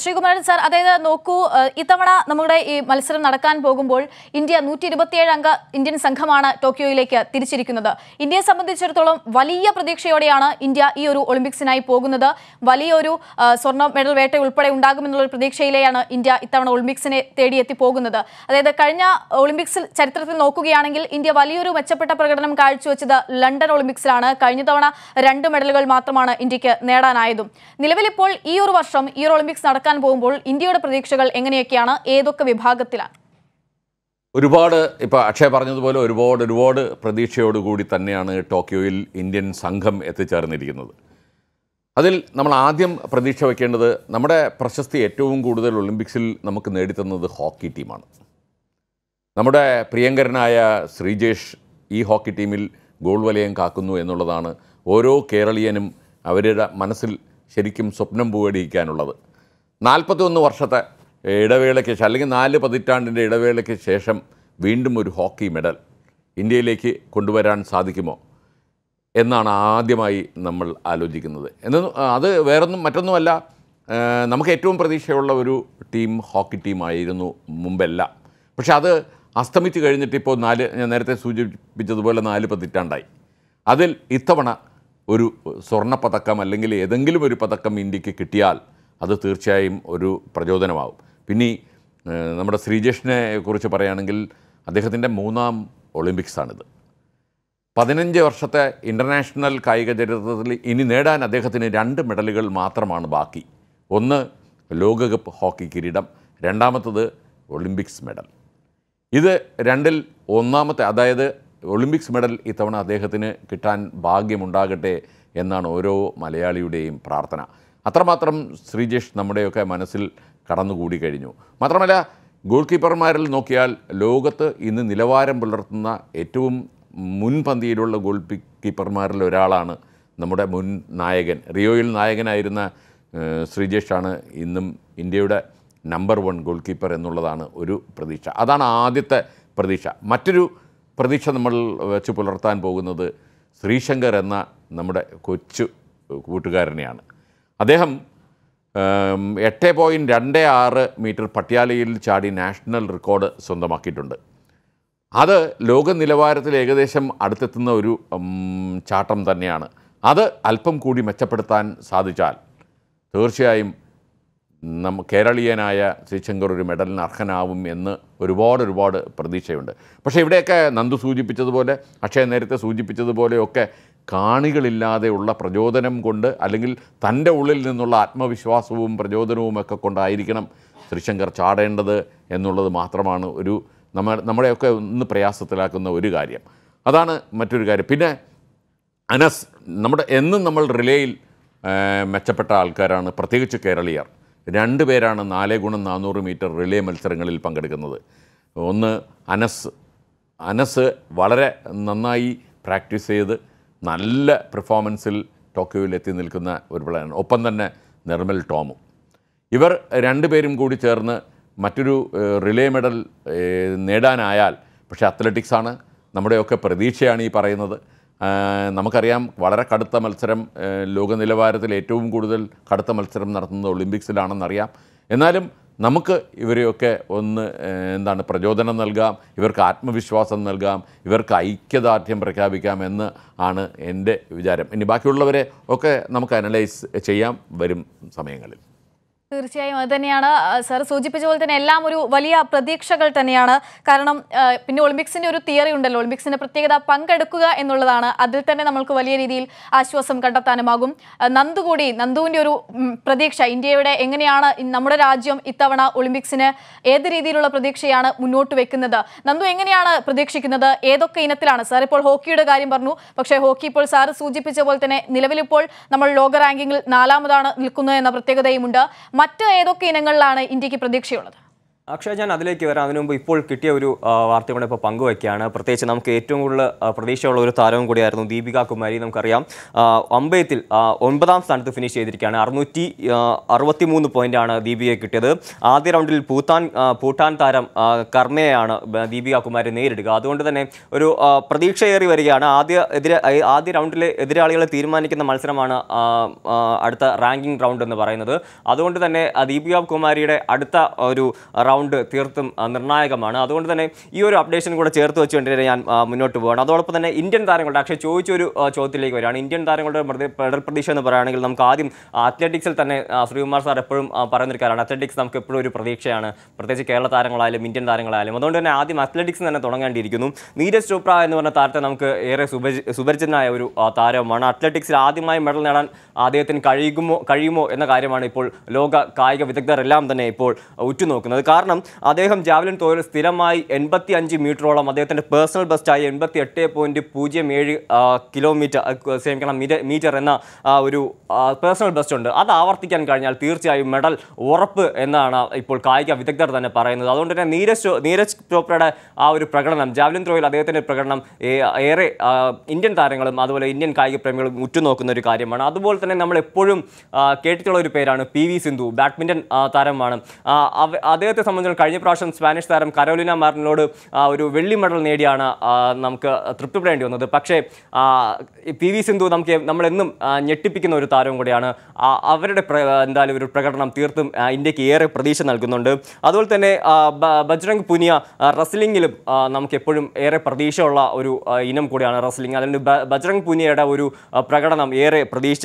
ശ്രീകുമാരൻ സാർ അതായത് നോക്കൂ ഇത്തവണ നമ്മുടെ ഈ മത്സരം നടക്കാൻ പോകുമ്പോൾ ഇന്ത്യ നൂറ്റി ഇരുപത്തിയേഴ് അംഗ ഇന്ത്യൻ സംഘമാണ് ടോക്കിയോയിലേക്ക് തിരിച്ചിരിക്കുന്നത് ഇന്ത്യയെ സംബന്ധിച്ചിടത്തോളം വലിയ പ്രതീക്ഷയോടെയാണ് ഇന്ത്യ ഈ ഒരു ഒളിമ്പിക്സിനായി പോകുന്നത് വലിയൊരു സ്വർണ്ണ മെഡൽ വേട്ട ഉൾപ്പെടെ ഉണ്ടാകുമെന്നുള്ളൊരു പ്രതീക്ഷയിലെയാണ് ഇന്ത്യ ഇത്തവണ ഒളിമ്പിക്സിനെ തേടിയെത്തി പോകുന്നത് അതായത് കഴിഞ്ഞ ഒളിമ്പിക്സിൽ ചരിത്രത്തിൽ നോക്കുകയാണെങ്കിൽ ഇന്ത്യ വലിയൊരു മെച്ചപ്പെട്ട പ്രകടനം കാഴ്ചവെച്ചത് ലണ്ടൻ ഒളിമ്പിക്സിലാണ് കഴിഞ്ഞ തവണ രണ്ട് മെഡലുകൾ മാത്രമാണ് ഇന്ത്യക്ക് നേടാനായതും നിലവിലിപ്പോൾ ഈ ഒരു വർഷം ഈ ഒരു ഒളിമ്പിക്സ് നടക്കാൻ പോകുമ്പോൾ ഇന്ത്യയുടെ പ്രതീക്ഷകൾ എങ്ങനെയൊക്കെയാണ് ഏതൊക്കെ വിഭാഗത്തിലാണ് ഒരുപാട് ഇപ്പോൾ അക്ഷയ പറഞ്ഞതുപോലെ ഒരുപാട് ഒരുപാട് പ്രതീക്ഷയോടുകൂടി തന്നെയാണ് ടോക്കിയോയിൽ ഇന്ത്യൻ സംഘം എത്തിച്ചേർന്നിരിക്കുന്നത് അതിൽ നമ്മൾ ആദ്യം പ്രതീക്ഷ വയ്ക്കേണ്ടത് നമ്മുടെ പ്രശസ്തി ഏറ്റവും കൂടുതൽ ഒളിമ്പിക്സിൽ നമുക്ക് നേടിത്തന്നത് ഹോക്കി ടീമാണ് നമ്മുടെ പ്രിയങ്കരനായ ശ്രീജേഷ് ഈ ഹോക്കി ടീമിൽ ഗോൾ വലയം കാക്കുന്നു എന്നുള്ളതാണ് ഓരോ കേരളീയനും അവരുടെ മനസ്സിൽ ശരിക്കും സ്വപ്നം പൂവടിയിക്കാനുള്ളത് നാൽപ്പത്തിയൊന്ന് വർഷത്തെ ഇടവേളയ്ക്ക് ശേഷം അല്ലെങ്കിൽ നാല് പതിറ്റാണ്ടിൻ്റെ ഇടവേളയ്ക്ക് ശേഷം വീണ്ടും ഒരു ഹോക്കി മെഡൽ ഇന്ത്യയിലേക്ക് കൊണ്ടുവരാൻ സാധിക്കുമോ എന്നാണ് ആദ്യമായി നമ്മൾ ആലോചിക്കുന്നത് എന്ന അത് വേറൊന്നും മറ്റൊന്നുമല്ല നമുക്ക് ഏറ്റവും പ്രതീക്ഷയുള്ള ഒരു ടീം ഹോക്കി ടീമായിരുന്നു മുമ്പല്ല പക്ഷെ അത് അസ്തമിച്ച് കഴിഞ്ഞിട്ട് ഇപ്പോൾ നാല് ഞാൻ നേരത്തെ സൂചിപ്പിച്ചതുപോലെ നാല് പതിറ്റാണ്ടായി അതിൽ ഇത്തവണ ഒരു പതക്കം അല്ലെങ്കിൽ ഏതെങ്കിലും ഒരു പതക്കം ഇന്ത്യക്ക് കിട്ടിയാൽ അത് തീർച്ചയായും ഒരു പ്രചോദനമാവും പിന്നെ നമ്മുടെ ശ്രീജേഷിനെ കുറിച്ച് പറയുകയാണെങ്കിൽ അദ്ദേഹത്തിൻ്റെ മൂന്നാം ഒളിമ്പിക്സാണിത് പതിനഞ്ച് വർഷത്തെ ഇൻ്റർനാഷണൽ കായിക ചരിത്രത്തിൽ ഇനി നേടാൻ അദ്ദേഹത്തിന് രണ്ട് മെഡലുകൾ മാത്രമാണ് ബാക്കി ഒന്ന് ലോകകപ്പ് ഹോക്കി കിരീടം രണ്ടാമത്തത് ഒളിമ്പിക്സ് മെഡൽ ഇത് രണ്ടിൽ ഒന്നാമത്തെ അതായത് ഒളിമ്പിക്സ് മെഡൽ ഇത്തവണ അദ്ദേഹത്തിന് കിട്ടാൻ ഭാഗ്യമുണ്ടാകട്ടെ എന്നാണ് ഓരോ മലയാളിയുടെയും പ്രാർത്ഥന അത്രമാത്രം ശ്രീജേഷ് നമ്മുടെയൊക്കെ മനസ്സിൽ കടന്നുകൂടി കഴിഞ്ഞു മാത്രമല്ല ഗോൾ കീപ്പർമാരിൽ നോക്കിയാൽ ലോകത്ത് ഇന്ന് നിലവാരം പുലർത്തുന്ന ഏറ്റവും മുൻപന്തിയിലുള്ള ഗോൾ കീപ്പർമാരിൽ ഒരാളാണ് നമ്മുടെ മുൻ നായകൻ റിയോയിൽ നായകനായിരുന്ന ശ്രീജേഷാണ് ഇന്നും ഇന്ത്യയുടെ നമ്പർ വൺ ഗോൾ കീപ്പർ എന്നുള്ളതാണ് ഒരു പ്രതീക്ഷ അതാണ് ആദ്യത്തെ പ്രതീക്ഷ മറ്റൊരു പ്രതീക്ഷ നമ്മൾ വെച്ച് പുലർത്താൻ പോകുന്നത് ശ്രീശങ്കർ എന്ന നമ്മുടെ കൊച്ചു കൂട്ടുകാരനെയാണ് അദ്ദേഹം എട്ട് പോയിൻറ്റ് രണ്ട് ആറ് മീറ്റർ പട്യാലയിൽ ചാടി നാഷണൽ റെക്കോർഡ് സ്വന്തമാക്കിയിട്ടുണ്ട് അത് ലോക നിലവാരത്തിൽ ഏകദേശം അടുത്തെത്തുന്ന ഒരു ചാട്ടം തന്നെയാണ് അത് അല്പം കൂടി മെച്ചപ്പെടുത്താൻ സാധിച്ചാൽ തീർച്ചയായും നമ്മ കേരളീയനായ ശ്രീശങ്കർ ഒരു മെഡലിന് അർഹനാവും എന്ന് ഒരുപാട് ഒരുപാട് പ്രതീക്ഷയുണ്ട് പക്ഷേ ഇവിടെയൊക്കെ നന്ദു സൂചിപ്പിച്ചതുപോലെ അക്ഷയ നേരത്തെ സൂചിപ്പിച്ചതുപോലെയൊക്കെ കാണികളില്ലാതെയുള്ള പ്രചോദനം കൊണ്ട് അല്ലെങ്കിൽ തൻ്റെ ഉള്ളിൽ നിന്നുള്ള ആത്മവിശ്വാസവും പ്രചോദനവും ഒക്കെ കൊണ്ടായിരിക്കണം ശ്രീശങ്കർ ചാടേണ്ടത് എന്നുള്ളത് മാത്രമാണ് ഒരു നമ്മ നമ്മളെയൊക്കെ ഒന്ന് പ്രയാസത്തിലാക്കുന്ന ഒരു കാര്യം അതാണ് മറ്റൊരു കാര്യം പിന്നെ അനസ് നമ്മുടെ എന്നും നമ്മൾ റിലേയിൽ മെച്ചപ്പെട്ട ആൾക്കാരാണ് പ്രത്യേകിച്ച് കേരളീയർ രണ്ട് പേരാണ് നാലേ ഗുണം നാനൂറ് മീറ്റർ റിലേ മത്സരങ്ങളിൽ പങ്കെടുക്കുന്നത് ഒന്ന് അനസ് അനസ് വളരെ നന്നായി പ്രാക്ടീസ് ചെയ്ത് നല്ല പെർഫോമൻസിൽ ടോക്കിയോയിൽ എത്തി നിൽക്കുന്ന ഒരു പിള്ളേരാണ് ഒപ്പം തന്നെ നിർമ്മൽ ടോമും ഇവർ രണ്ടുപേരും കൂടി ചേർന്ന് മറ്റൊരു റിലേ മെഡൽ നേടാനായാൽ പക്ഷേ അത്ലറ്റിക്സാണ് നമ്മുടെയൊക്കെ പ്രതീക്ഷയാണ് ഈ പറയുന്നത് നമുക്കറിയാം വളരെ കടുത്ത മത്സരം ലോക നിലവാരത്തിൽ ഏറ്റവും കൂടുതൽ കടുത്ത മത്സരം നടത്തുന്നത് ഒളിമ്പിക്സിലാണെന്നറിയാം എന്നാലും നമുക്ക് ഇവരെയൊക്കെ ഒന്ന് എന്താണ് പ്രചോദനം നൽകാം ഇവർക്ക് ആത്മവിശ്വാസം നൽകാം ഇവർക്ക് ഐക്യദാർഢ്യം പ്രഖ്യാപിക്കാം എന്ന് ആണ് എൻ്റെ വിചാരം ഇനി ബാക്കിയുള്ളവരെ ഒക്കെ നമുക്ക് അനലൈസ് ചെയ്യാം വരും സമയങ്ങളിൽ തീർച്ചയായും അത് തന്നെയാണ് സാർ സൂചിപ്പിച്ച പോലെ തന്നെ എല്ലാം ഒരു വലിയ പ്രതീക്ഷകൾ തന്നെയാണ് കാരണം പിന്നെ ഒളിമ്പിക്സിൻ്റെ ഒരു തിയറി ഉണ്ടല്ലോ ഒളിമ്പിക്സിൻ്റെ പ്രത്യേകത പങ്കെടുക്കുക എന്നുള്ളതാണ് അതിൽ തന്നെ നമ്മൾക്ക് വലിയ രീതിയിൽ ആശ്വാസം കണ്ടെത്താനുമാകും നന്ദു കൂടി നന്ദുവിൻ്റെ ഒരു പ്രതീക്ഷ ഇന്ത്യയുടെ എങ്ങനെയാണ് നമ്മുടെ രാജ്യം ഇത്തവണ ഒളിമ്പിക്സിന് ഏത് രീതിയിലുള്ള പ്രതീക്ഷയാണ് മുന്നോട്ട് വെക്കുന്നത് നന്ദു എങ്ങനെയാണ് പ്രതീക്ഷിക്കുന്നത് ഏതൊക്കെ ഇനത്തിലാണ് സാർ ഇപ്പോൾ ഹോക്കിയുടെ കാര്യം പറഞ്ഞു പക്ഷേ ഹോക്കി ഇപ്പോൾ സാർ സൂചിപ്പിച്ച പോലെ തന്നെ നിലവിലിപ്പോൾ നമ്മൾ ലോക റാങ്കിങ്ങിൽ നാലാമതാണ് നിൽക്കുന്നത് എന്ന പ്രത്യേകതയുമുണ്ട് മറ്റ് ഏതൊക്കെ ഇനങ്ങളിലാണ് ഇന്ത്യക്ക് പ്രതീക്ഷയുള്ളത് അക്ഷയ ഞാൻ അതിലേക്ക് വരാം അതിനു മുമ്പ് ഇപ്പോൾ കിട്ടിയ ഒരു വാർത്തയോടെ ഇപ്പോൾ പങ്കുവയ്ക്കുകയാണ് പ്രത്യേകിച്ച് നമുക്ക് ഏറ്റവും കൂടുതൽ പ്രതീക്ഷയുള്ള ഒരു താരവും കൂടിയായിരുന്നു ദീപിക കുമാരി നമുക്കറിയാം അമ്പയത്തിൽ ഒൻപതാം സ്ഥാനത്ത് ഫിനിഷ് ചെയ്തിരിക്കുകയാണ് അറുന്നൂറ്റി അറുപത്തി മൂന്ന് പോയിൻ്റാണ് ദീപികയെ കിട്ടിയത് ആദ്യ റൗണ്ടിൽ ഭൂട്ടാൻ പൂട്ടാൻ താരം കർമ്മയാണ് ദീപിക കുമാരി നേരിടുക അതുകൊണ്ട് തന്നെ ഒരു പ്രതീക്ഷയേറി വരികയാണ് ആദ്യ എതിരെ ആദ്യ റൗണ്ടിലെ എതിരാളികളെ തീരുമാനിക്കുന്ന മത്സരമാണ് അടുത്ത റാങ്കിംഗ് റൗണ്ട് എന്ന് പറയുന്നത് അതുകൊണ്ട് തന്നെ ദീപിക കുമാരിയുടെ അടുത്ത ഒരു റൗണ്ട് റൗണ്ട് തീർത്തും നിർണായകമാണ് അതുകൊണ്ട് തന്നെ ഈ ഒരു അപ്ഡേഷൻ കൂടെ ചേർത്ത് വെച്ചുകൊണ്ട് ഞാൻ മുന്നോട്ട് പോകണം അതോടൊപ്പം തന്നെ ഇന്ത്യൻ താരങ്ങളുടെ അക്ഷയ് ചോദിച്ചൊരു ചോദ്യത്തിലേക്ക് വരികയാണ് ഇന്ത്യൻ താരങ്ങളുടെ പ്രതീക്ഷ എന്ന് പറയുകയാണെങ്കിൽ നമുക്ക് ആദ്യം അത്ലറ്റിക്സിൽ തന്നെ ശ്രീകുമാർ സാർ എപ്പോഴും പറയുന്നൊരു കാര്യമാണ് അത്ലറ്റിക്സ് നമുക്ക് എപ്പോഴും ഒരു പ്രതീക്ഷയാണ് പ്രത്യേകിച്ച് കേരള താരങ്ങളായാലും ഇന്ത്യൻ താരങ്ങളായാലും അതുകൊണ്ട് തന്നെ ആദ്യം അത്ലറ്റിക്സ് തന്നെ തുടങ്ങേണ്ടിയിരിക്കുന്നു നീരജ് ചോപ്ര എന്ന് പറഞ്ഞ താരത്തെ നമുക്ക് ഏറെ സുപരിചിതനായ ഒരു താരവുമാണ് അത്ലറ്റിക്സിൽ ആദ്യമായി മെഡൽ നേടാൻ അദ്ദേഹത്തിന് കഴിയുമോ കഴിയുമോ എന്ന കാര്യമാണ് ഇപ്പോൾ ലോക കായിക വിദഗ്ധരെല്ലാം തന്നെ ഇപ്പോൾ ഉറ്റുനോക്കുന്നത് കാരണം കാരണം അദ്ദേഹം ജാവലിൻ തോയിൽ സ്ഥിരമായി എൺപത്തി അഞ്ച് മീറ്ററോളം അദ്ദേഹത്തിൻ്റെ പേഴ്സണൽ ബെസ്റ്റായി എൺപത്തി എട്ട് പോയിൻറ്റ് പൂജ്യം ഏഴ് കിലോമീറ്റർ ക്ഷമിക്കണം മീറ്റർ മീറ്റർ എന്ന ഒരു പേഴ്സണൽ ബെസ്റ്റ് ഉണ്ട് അത് ആവർത്തിക്കാൻ കഴിഞ്ഞാൽ തീർച്ചയായും മെഡൽ ഉറപ്പ് എന്നാണ് ഇപ്പോൾ കായിക വിദഗ്ധർ തന്നെ പറയുന്നത് അതുകൊണ്ട് തന്നെ നീരജ് നീരജ് ചോപ്രയുടെ ആ ഒരു പ്രകടനം ജാവലിൻ ത്രോയിൽ അദ്ദേഹത്തിൻ്റെ പ്രകടനം ഏറെ ഇന്ത്യൻ താരങ്ങളും അതുപോലെ ഇന്ത്യൻ കായിക പ്രേമികളും ഉറ്റുനോക്കുന്ന ഒരു കാര്യമാണ് അതുപോലെ തന്നെ നമ്മൾ എപ്പോഴും കേട്ടിട്ടുള്ള ഒരു പേരാണ് പി സിന്ധു ബാഡ്മിൻ്റൺ താരമാണ് അദ്ദേഹത്തെ സംബന്ധിച്ച് കഴിഞ്ഞ പ്രാവശ്യം സ്പാനിഷ് താരം കരോലിന മാറിനോട് ഒരു വെള്ളി മെഡൽ നേടിയാണ് നമുക്ക് തൃപ്തിപ്പെടേണ്ടി വന്നത് പക്ഷേ പി വി സിന്ധു നമുക്ക് നമ്മളെന്നും ഞെട്ടിപ്പിക്കുന്ന ഒരു താരവും കൂടിയാണ് അവരുടെ എന്തായാലും ഒരു പ്രകടനം തീർത്തും ഇന്ത്യക്ക് ഏറെ പ്രതീക്ഷ നൽകുന്നുണ്ട് അതുപോലെ തന്നെ ബജ്രംഗ് പുനിയ റസ്ലിങ്ങിലും നമുക്ക് എപ്പോഴും ഏറെ പ്രതീക്ഷയുള്ള ഒരു ഇനം കൂടിയാണ് റസ്ലിംഗ് അതുകൊണ്ട് ബജ്രംഗ് പുനിയയുടെ ഒരു പ്രകടനം ഏറെ പ്രതീക്ഷ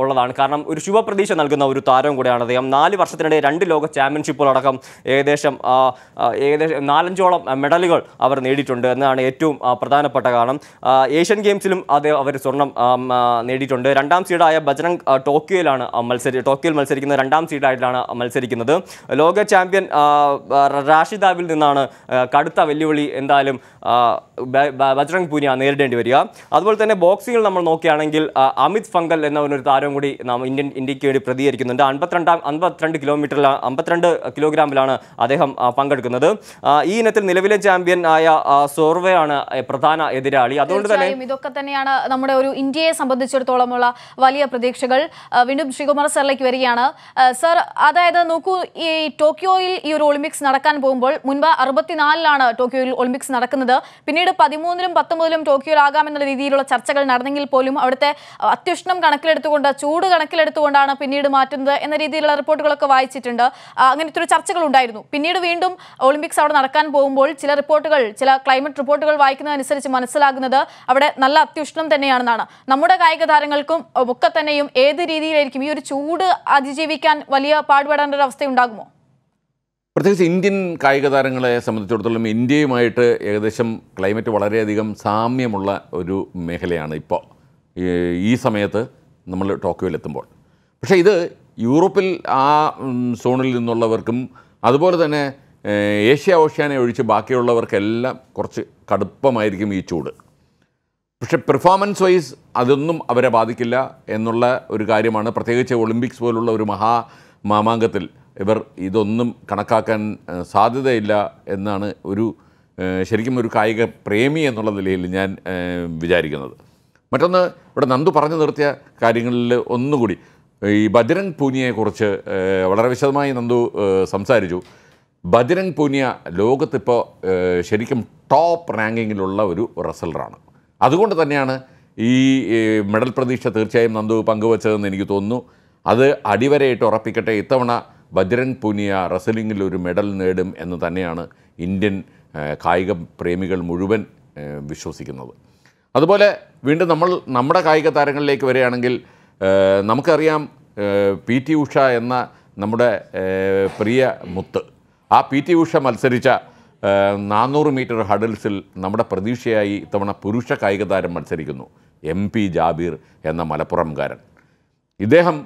ഉള്ളതാണ് കാരണം ഒരു ശുഭപ്രതീക്ഷ നൽകുന്ന ഒരു താരവും കൂടിയാണ് അദ്ദേഹം നാല് വർഷത്തിനിടെ രണ്ട് ലോക ചാമ്പ്യൻഷിപ്പുകളടക്കം ഏകദേശം ഏകദേശം നാലഞ്ചോളം മെഡലുകൾ അവർ നേടിയിട്ടുണ്ട് എന്നതാണ് ഏറ്റവും പ്രധാനപ്പെട്ട കാരണം ഏഷ്യൻ ഗെയിംസിലും അത് അവർ സ്വർണം നേടിയിട്ടുണ്ട് രണ്ടാം സീഡായ ബജ്രംഗ് ടോക്കിയോയിലാണ് മത്സരി ടോക്കിയോയിൽ മത്സരിക്കുന്ന രണ്ടാം സീഡായിട്ടാണ് മത്സരിക്കുന്നത് ലോക ചാമ്പ്യൻ റാഷിദാബിൽ നിന്നാണ് കടുത്ത വെല്ലുവിളി എന്തായാലും ബജ്രംഗ് പൂനിയ നേരിടേണ്ടി വരിക അതുപോലെ തന്നെ ബോക്സിംഗിൽ നമ്മൾ നോക്കുകയാണെങ്കിൽ അമിത് ഫംഗൽ എന്നവനൊരു താരം കൂടി നാം ഇന്ത്യൻ ഇന്ത്യക്ക് വേണ്ടി പ്രതികരിക്കുന്നുണ്ട് അൻപത്തിരണ്ടാം അൻപത്തിരണ്ട് കിലോമീറ്ററിലാണ് അമ്പത്തിരണ്ട് കിലോഗ്രാമിലാണ് ഇനത്തിലാണ് അദ്ദേഹം പങ്കെടുക്കുന്നത് ഈ ഇനത്തിൽ നിലവിലെ ചാമ്പ്യൻ ആയ സോർവെയാണ് പ്രധാന എതിരാളി അതുകൊണ്ട് തന്നെ ഇതൊക്കെ തന്നെയാണ് നമ്മുടെ ഒരു ഇന്ത്യയെ സംബന്ധിച്ചിടത്തോളമുള്ള വലിയ പ്രതീക്ഷകൾ വീണ്ടും ശ്രീകുമാർ സാറിലേക്ക് വരികയാണ് സർ അതായത് നോക്കൂ ഈ ടോക്കിയോയിൽ ഈ ഒരു ഒളിമ്പിക്സ് നടക്കാൻ പോകുമ്പോൾ മുൻപ് അറുപത്തിനാലിലാണ് ടോക്കിയോയിൽ ഒളിമ്പിക്സ് നടക്കുന്നത് പിന്നീട് പതിമൂന്നിലും പത്തൊമ്പതിലും ടോക്കിയോയിലാകാമെന്നുള്ള രീതിയിലുള്ള ചർച്ചകൾ നടന്നെങ്കിൽ പോലും അവിടുത്തെ അത്യുഷ്ണം കണക്കിലെടുത്തുകൊണ്ട് ചൂട് കണക്കിലെടുത്തുകൊണ്ടാണ് പിന്നീട് മാറ്റുന്നത് എന്ന രീതിയിലുള്ള റിപ്പോർട്ടുകളൊക്കെ വായിച്ചിട്ടുണ്ട് അങ്ങനത്തെ ഒരു ചർച്ചകൾ ഉണ്ടായിരുന്നു പിന്നീട് വീണ്ടും ഒളിമ്പിക്സ് അവിടെ നടക്കാൻ പോകുമ്പോൾ ചില റിപ്പോർട്ടുകൾ ചില ക്ലൈമറ്റ് റിപ്പോർട്ടുകൾ വായിക്കുന്നതനുസരിച്ച് മനസ്സിലാകുന്നത് അവിടെ നല്ല അത്യുഷ്ണം തന്നെയാണെന്നാണ് നമ്മുടെ കായിക താരങ്ങൾക്കും ഒക്കെ തന്നെയും ഏത് രീതിയിലായിരിക്കും ഈ ഒരു ചൂട് അതിജീവിക്കാൻ വലിയ പാടുപെടേണ്ട ഒരു അവസ്ഥ ഉണ്ടാകുമോ പ്രത്യേകിച്ച് ഇന്ത്യൻ കായിക താരങ്ങളെ സംബന്ധിച്ചിടത്തോളം ഇന്ത്യയുമായിട്ട് ഏകദേശം ക്ലൈമറ്റ് വളരെയധികം സാമ്യമുള്ള ഒരു മേഖലയാണ് ഇപ്പോൾ ഈ സമയത്ത് നമ്മൾ ടോക്കിയോയിലെത്തുമ്പോൾ പക്ഷേ ഇത് യൂറോപ്പിൽ ആ സോണിൽ നിന്നുള്ളവർക്കും അതുപോലെ തന്നെ ഏഷ്യ ഓഷ്യാനെ ഒഴിച്ച് ബാക്കിയുള്ളവർക്കെല്ലാം കുറച്ച് കടുപ്പമായിരിക്കും ഈ ചൂട് പക്ഷെ പെർഫോമൻസ് വൈസ് അതൊന്നും അവരെ ബാധിക്കില്ല എന്നുള്ള ഒരു കാര്യമാണ് പ്രത്യേകിച്ച് ഒളിമ്പിക്സ് പോലുള്ള ഒരു മഹാ മാമാങ്കത്തിൽ ഇവർ ഇതൊന്നും കണക്കാക്കാൻ സാധ്യതയില്ല എന്നാണ് ഒരു ശരിക്കും ഒരു കായിക പ്രേമി എന്നുള്ള നിലയിൽ ഞാൻ വിചാരിക്കുന്നത് മറ്റൊന്ന് ഇവിടെ നന്ദു പറഞ്ഞു നിർത്തിയ കാര്യങ്ങളിൽ ഒന്നുകൂടി ഈ ബജ്രംഗ് പൂനിയയെക്കുറിച്ച് വളരെ വിശദമായി നന്ദു സംസാരിച്ചു ബജ്രംഗ് പൂനിയ ലോകത്തിപ്പോൾ ശരിക്കും ടോപ്പ് റാങ്കിങ്ങിലുള്ള ഒരു റസലറാണ് അതുകൊണ്ട് തന്നെയാണ് ഈ മെഡൽ പ്രതീക്ഷ തീർച്ചയായും നന്ദു പങ്കുവച്ചതെന്ന് എനിക്ക് തോന്നുന്നു അത് അടിവരയിട്ട് ഉറപ്പിക്കട്ടെ ഇത്തവണ ബജ്രംഗ് പൂനിയ റസലിങ്ങിൽ ഒരു മെഡൽ നേടും എന്ന് തന്നെയാണ് ഇന്ത്യൻ കായിക പ്രേമികൾ മുഴുവൻ വിശ്വസിക്കുന്നത് അതുപോലെ വീണ്ടും നമ്മൾ നമ്മുടെ കായിക താരങ്ങളിലേക്ക് വരികയാണെങ്കിൽ നമുക്കറിയാം പി ടി ഉഷ എന്ന നമ്മുടെ പ്രിയ മുത്ത് ആ പി ടി ഉഷ മത്സരിച്ച നാനൂറ് മീറ്റർ ഹഡിൽസിൽ നമ്മുടെ പ്രതീക്ഷയായി ഇത്തവണ പുരുഷ കായിക താരം മത്സരിക്കുന്നു എം പി ജാബീർ എന്ന മലപ്പുറംകാരൻ ഇദ്ദേഹം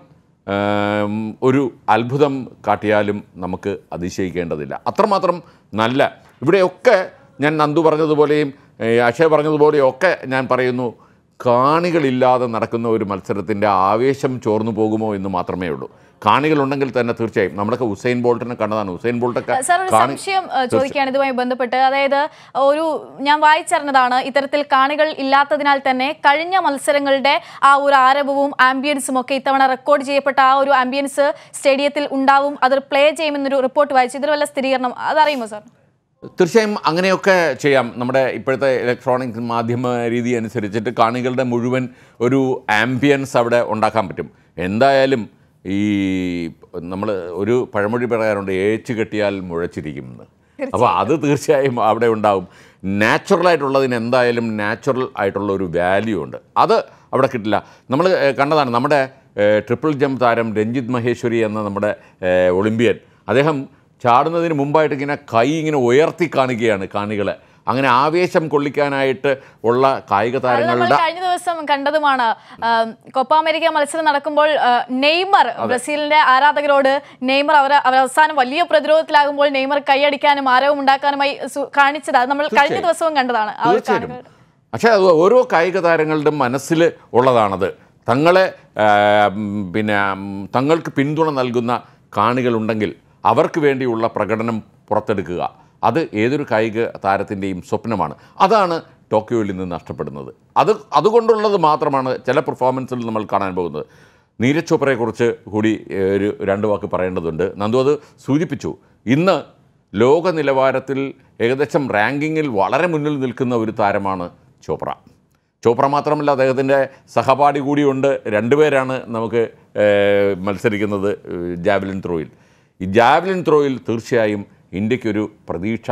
ഒരു അത്ഭുതം കാട്ടിയാലും നമുക്ക് അതിശയിക്കേണ്ടതില്ല അത്രമാത്രം നല്ല ഇവിടെയൊക്കെ ഞാൻ നന്ദു പറഞ്ഞതുപോലെയും അക്ഷയ് പറഞ്ഞതുപോലെയൊക്കെ ഞാൻ പറയുന്നു കാണികളില്ലാതെ നടക്കുന്ന ഒരു മത്സരത്തിൻ്റെ ആവേശം ചോർന്നു പോകുമോ എന്ന് മാത്രമേ ഉള്ളൂ കാണികളുണ്ടെങ്കിൽ തന്നെ തീർച്ചയായും നമ്മളൊക്കെ ഹുസൈൻ ബോൾട്ടിനെ കണ്ടതാണ് ഹുസൈൻ ബോൾട്ടൊക്കെ സംശയം ചോദിക്കുകയാണ് ഇതുമായി ബന്ധപ്പെട്ട് അതായത് ഒരു ഞാൻ വായിച്ചറിഞ്ഞതാണ് ഇത്തരത്തിൽ കാണികൾ ഇല്ലാത്തതിനാൽ തന്നെ കഴിഞ്ഞ മത്സരങ്ങളുടെ ആ ഒരു ആരവവും ആംബിയൻസും ഒക്കെ ഇത്തവണ റെക്കോർഡ് ചെയ്യപ്പെട്ട ആ ഒരു ആംബിയൻസ് സ്റ്റേഡിയത്തിൽ ഉണ്ടാവും അത് പ്ലേ ചെയ്യുമെന്നൊരു റിപ്പോർട്ട് വായിച്ചു ഇതിൽ വല്ല സ്ഥിരീകരണം അതറിയുമോ സാർ തീർച്ചയായും അങ്ങനെയൊക്കെ ചെയ്യാം നമ്മുടെ ഇപ്പോഴത്തെ ഇലക്ട്രോണിക് മാധ്യമ രീതി അനുസരിച്ചിട്ട് കാണികളുടെ മുഴുവൻ ഒരു ആംബിയൻസ് അവിടെ ഉണ്ടാക്കാൻ പറ്റും എന്തായാലും ഈ നമ്മൾ ഒരു പഴമൊഴി പറയാറുണ്ട് ഏച്ചു കെട്ടിയാൽ മുഴച്ചിരിക്കും എന്ന് അപ്പോൾ അത് തീർച്ചയായും അവിടെ ഉണ്ടാവും നാച്ചുറലായിട്ടുള്ളതിന് എന്തായാലും നാച്ചുറൽ ആയിട്ടുള്ള ഒരു വാല്യൂ ഉണ്ട് അത് അവിടെ കിട്ടില്ല നമ്മൾ കണ്ടതാണ് നമ്മുടെ ട്രിപ്പിൾ ജംപ് താരം രഞ്ജിത്ത് മഹേശ്വരി എന്ന നമ്മുടെ ഒളിമ്പ്യൻ അദ്ദേഹം ചാടുന്നതിന് മുമ്പായിട്ട് ഇങ്ങനെ കൈ ഇങ്ങനെ ഉയർത്തി കാണുകയാണ് കാണികളെ അങ്ങനെ ആവേശം കൊള്ളിക്കാനായിട്ട് ഉള്ള കായിക താരങ്ങളുടെ കഴിഞ്ഞ ദിവസം കണ്ടതുമാണ് കൊപ്പ അമേരിക്ക മത്സരം നടക്കുമ്പോൾ നെയ്മർ ബ്രസീലിന്റെ ആരാധകരോട് നെയ്മർ അവർ അവസാനം വലിയ പ്രതിരോധത്തിലാകുമ്പോൾ നെയ്മർ കൈയടിക്കാനും ആരവം ഉണ്ടാക്കാനുമായി കാണിച്ചത് നമ്മൾ കഴിഞ്ഞ ദിവസവും കണ്ടതാണ് പക്ഷേ അത് ഓരോ കായിക താരങ്ങളുടെ മനസ്സിൽ ഉള്ളതാണത് തങ്ങളെ പിന്നെ തങ്ങൾക്ക് പിന്തുണ നൽകുന്ന കാണികളുണ്ടെങ്കിൽ അവർക്ക് വേണ്ടിയുള്ള പ്രകടനം പുറത്തെടുക്കുക അത് ഏതൊരു കായിക താരത്തിൻ്റെയും സ്വപ്നമാണ് അതാണ് ടോക്കിയോയിൽ നിന്ന് നഷ്ടപ്പെടുന്നത് അത് അതുകൊണ്ടുള്ളത് മാത്രമാണ് ചില പെർഫോമൻസിൽ നമ്മൾ കാണാൻ പോകുന്നത് നീരജ് ചോപ്രയെക്കുറിച്ച് കൂടി ഒരു രണ്ട് വാക്ക് പറയേണ്ടതുണ്ട് നന്ദു അത് സൂചിപ്പിച്ചു ഇന്ന് ലോക നിലവാരത്തിൽ ഏകദേശം റാങ്കിങ്ങിൽ വളരെ മുന്നിൽ നിൽക്കുന്ന ഒരു താരമാണ് ചോപ്ര ചോപ്ര മാത്രമല്ല അദ്ദേഹത്തിൻ്റെ സഹപാഠി കൂടിയുണ്ട് രണ്ടുപേരാണ് നമുക്ക് മത്സരിക്കുന്നത് ജാവലിൻ ത്രോയിൽ ഈ ജാവലിൻ ത്രോയിൽ തീർച്ചയായും ഇന്ത്യക്കൊരു പ്രതീക്ഷ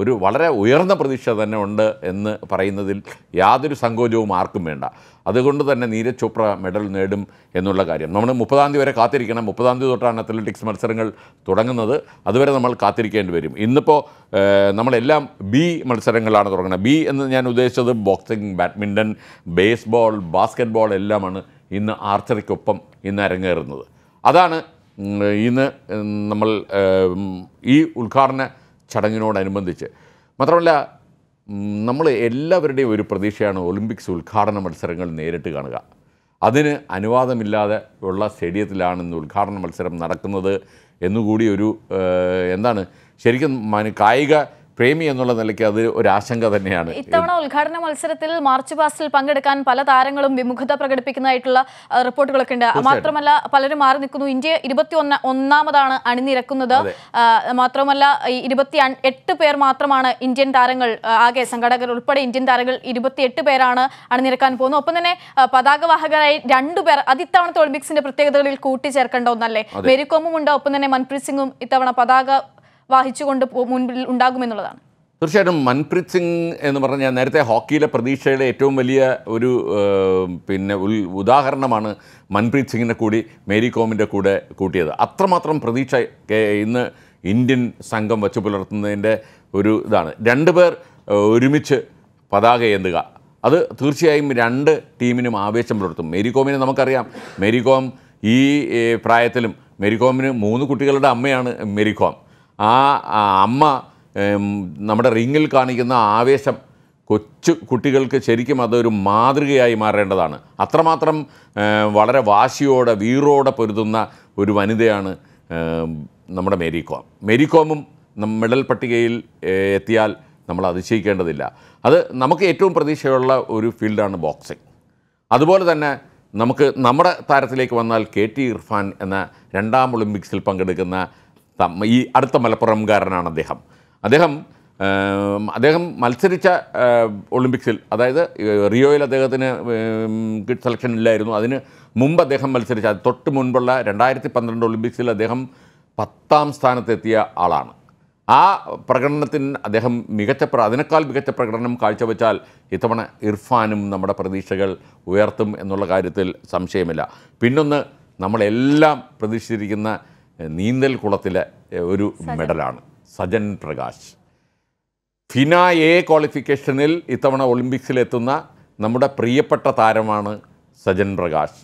ഒരു വളരെ ഉയർന്ന പ്രതീക്ഷ തന്നെ ഉണ്ട് എന്ന് പറയുന്നതിൽ യാതൊരു സങ്കോചവും ആർക്കും വേണ്ട അതുകൊണ്ട് തന്നെ നീരജ് ചോപ്ര മെഡൽ നേടും എന്നുള്ള കാര്യം നമ്മൾ മുപ്പതാം തീയതി വരെ കാത്തിരിക്കണം മുപ്പതാം തീയതി തൊട്ടാണ് അത്ലറ്റിക്സ് മത്സരങ്ങൾ തുടങ്ങുന്നത് അതുവരെ നമ്മൾ കാത്തിരിക്കേണ്ടി വരും ഇന്നിപ്പോൾ നമ്മളെല്ലാം ബി മത്സരങ്ങളാണ് തുടങ്ങുന്നത് ബി എന്ന് ഞാൻ ഉദ്ദേശിച്ചത് ബോക്സിംഗ് ബാഡ്മിൻ്റൺ ബേസ്ബോൾ ബാസ്ക്കറ്റ്ബോൾ എല്ലാമാണ് ഇന്ന് ആർച്ചറിക്കൊപ്പം ഇന്ന് അരങ്ങേറുന്നത് അതാണ് ഇന്ന് നമ്മൾ ഈ ഉദ്ഘാടന ചടങ്ങിനോടനുബന്ധിച്ച് മാത്രമല്ല നമ്മൾ എല്ലാവരുടെയും ഒരു പ്രതീക്ഷയാണ് ഒളിമ്പിക്സ് ഉദ്ഘാടന മത്സരങ്ങൾ നേരിട്ട് കാണുക അതിന് അനുവാദമില്ലാതെ ഉള്ള സ്റ്റേഡിയത്തിലാണ് ഇന്ന് ഉദ്ഘാടന മത്സരം നടക്കുന്നത് എന്നുകൂടി ഒരു എന്താണ് ശരിക്കും കായിക പ്രേമി എന്നുള്ള നിലയ്ക്ക് അത് ഒരു ആശങ്ക തന്നെയാണ് ഇത്തവണ ഉദ്ഘാടന മത്സരത്തിൽ മാർച്ച് പാസ്റ്റിൽ പങ്കെടുക്കാൻ പല താരങ്ങളും വിമുഖത പ്രകടിപ്പിക്കുന്നതായിട്ടുള്ള റിപ്പോർട്ടുകളൊക്കെ ഉണ്ട് മാത്രമല്ല പലരും മാറി നിൽക്കുന്നു ഇന്ത്യ ഇരുപത്തി ഒന്ന് ഒന്നാമതാണ് അണിനിരക്കുന്നത് മാത്രമല്ല ഇരുപത്തി എട്ട് പേർ മാത്രമാണ് ഇന്ത്യൻ താരങ്ങൾ ആകെ സംഘാടകർ ഉൾപ്പെടെ ഇന്ത്യൻ താരങ്ങൾ ഇരുപത്തിയെട്ട് പേരാണ് അണിനിരക്കാൻ പോകുന്നത് ഒപ്പം തന്നെ പതാകവാഹകരായി പേർ അത് ഇത്തവണത്തെ ഒളിമ്പിക്സിന്റെ പ്രത്യേകതകളിൽ കൂട്ടിച്ചേർക്കേണ്ട ഒന്നല്ലേ മേരിക്കോമും ഉണ്ട് ഒപ്പം തന്നെ മൻപ്രീത് സിംഗും ഇത്തവണ പതാക വഹിച്ചുകൊണ്ട് മുൻപിൽ ഉണ്ടാകുമെന്നുള്ളതാണ് തീർച്ചയായിട്ടും മൻപ്രീത് സിംഗ് എന്ന് പറഞ്ഞാൽ നേരത്തെ ഹോക്കിയിലെ പ്രതീക്ഷയുടെ ഏറ്റവും വലിയ ഒരു പിന്നെ ഉദാഹരണമാണ് മൻപ്രീത് സിംഗിനെ കൂടി മേരി കോമിൻ്റെ കൂടെ കൂട്ടിയത് അത്രമാത്രം പ്രതീക്ഷ ഇന്ന് ഇന്ത്യൻ സംഘം വച്ചു പുലർത്തുന്നതിൻ്റെ ഒരു ഇതാണ് രണ്ട് പേർ ഒരുമിച്ച് പതാക ഏന്തുക അത് തീർച്ചയായും രണ്ട് ടീമിനും ആവേശം പുലർത്തും മേരി കോമിനെ നമുക്കറിയാം മേരി കോം ഈ പ്രായത്തിലും മേരി കോമിന് മൂന്ന് കുട്ടികളുടെ അമ്മയാണ് മേരി കോം ആ അമ്മ നമ്മുടെ റിങ്ങിൽ കാണിക്കുന്ന ആവേശം കൊച്ചു കുട്ടികൾക്ക് ശരിക്കും അതൊരു മാതൃകയായി മാറേണ്ടതാണ് അത്രമാത്രം വളരെ വാശിയോടെ വീറോടെ പൊരുതുന്ന ഒരു വനിതയാണ് നമ്മുടെ മേരി കോമും മെഡൽ പട്ടികയിൽ എത്തിയാൽ നമ്മൾ അതിശയിക്കേണ്ടതില്ല അത് നമുക്ക് ഏറ്റവും പ്രതീക്ഷയുള്ള ഒരു ഫീൽഡാണ് ബോക്സിംഗ് അതുപോലെ തന്നെ നമുക്ക് നമ്മുടെ താരത്തിലേക്ക് വന്നാൽ കെ ടി ഇർഫാൻ എന്ന രണ്ടാം ഒളിമ്പിക്സിൽ പങ്കെടുക്കുന്ന ഈ അടുത്ത മലപ്പുറംകാരനാണ് അദ്ദേഹം അദ്ദേഹം അദ്ദേഹം മത്സരിച്ച ഒളിമ്പിക്സിൽ അതായത് റിയോയിൽ അദ്ദേഹത്തിന് സെലക്ഷൻ ഇല്ലായിരുന്നു അതിന് മുമ്പ് അദ്ദേഹം മത്സരിച്ച തൊട്ട് മുൻപുള്ള രണ്ടായിരത്തി പന്ത്രണ്ട് ഒളിമ്പിക്സിൽ അദ്ദേഹം പത്താം സ്ഥാനത്തെത്തിയ ആളാണ് ആ പ്രകടനത്തിന് അദ്ദേഹം മികച്ച അതിനേക്കാൾ മികച്ച പ്രകടനം കാഴ്ചവെച്ചാൽ ഇത്തവണ ഇർഫാനും നമ്മുടെ പ്രതീക്ഷകൾ ഉയർത്തും എന്നുള്ള കാര്യത്തിൽ സംശയമില്ല പിന്നൊന്ന് നമ്മളെല്ലാം പ്രതീക്ഷിച്ചിരിക്കുന്ന നീന്തൽ കുളത്തിലെ ഒരു മെഡലാണ് സജൻ പ്രകാശ് ഫിന എ ക്വാളിഫിക്കേഷനിൽ ഇത്തവണ ഒളിമ്പിക്സിലെത്തുന്ന നമ്മുടെ പ്രിയപ്പെട്ട താരമാണ് സജൻ പ്രകാശ്